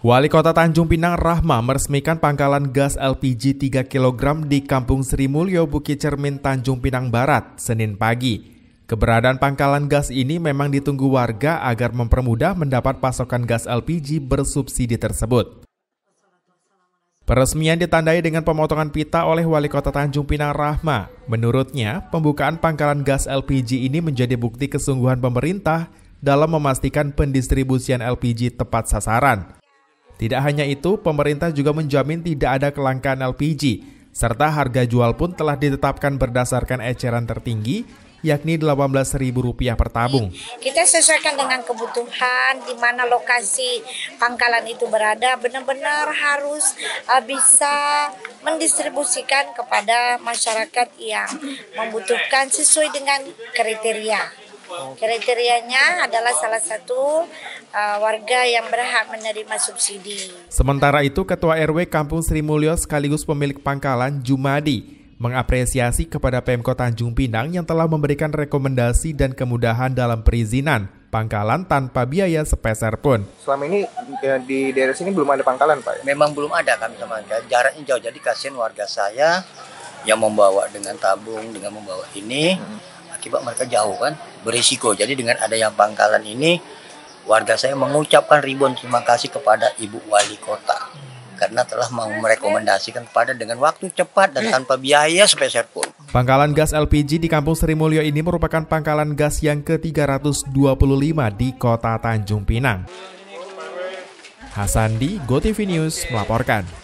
Wali Kota Tanjung Pinang Rahma meresmikan pangkalan gas LPG 3 kg di Kampung Sri Mulyo Bukit Cermin Tanjung Pinang Barat Senin pagi. Keberadaan pangkalan gas ini memang ditunggu warga agar mempermudah mendapat pasokan gas LPG bersubsidi tersebut. Peresmian ditandai dengan pemotongan pita oleh Wali Kota Tanjung Pinang Rahma. Menurutnya, pembukaan pangkalan gas LPG ini menjadi bukti kesungguhan pemerintah dalam memastikan pendistribusian LPG tepat sasaran. Tidak hanya itu, pemerintah juga menjamin tidak ada kelangkaan LPG, serta harga jual pun telah ditetapkan berdasarkan eceran tertinggi yakni Rp18.000 per tabung. Kita sesuaikan dengan kebutuhan di mana lokasi pangkalan itu berada, benar-benar harus eh, bisa mendistribusikan kepada masyarakat yang membutuhkan sesuai dengan kriteria. Kriterianya adalah salah satu uh, warga yang berhak menerima subsidi. Sementara itu, Ketua RW Kampung Sri Mulyo sekaligus pemilik pangkalan Jumadi mengapresiasi kepada Pemkot Tanjung Pinang yang telah memberikan rekomendasi dan kemudahan dalam perizinan pangkalan tanpa biaya sepeser pun. Selama ini eh, di daerah sini belum ada pangkalan, Pak. Memang belum ada kami teman. Jaraknya jauh jadi kasihan warga saya yang membawa dengan tabung dengan membawa ini hmm akibat mereka jauh kan berisiko. Jadi dengan ada yang pangkalan ini warga saya mengucapkan ribuan terima kasih kepada Ibu Wali Kota karena telah mau merekomendasikan kepada dengan waktu cepat dan tanpa biaya sepeser pun. Pangkalan gas LPG di Kampung Srimulyo ini merupakan pangkalan gas yang ke-325 di Kota Tanjung Pinang. Hasandi GoTV News melaporkan.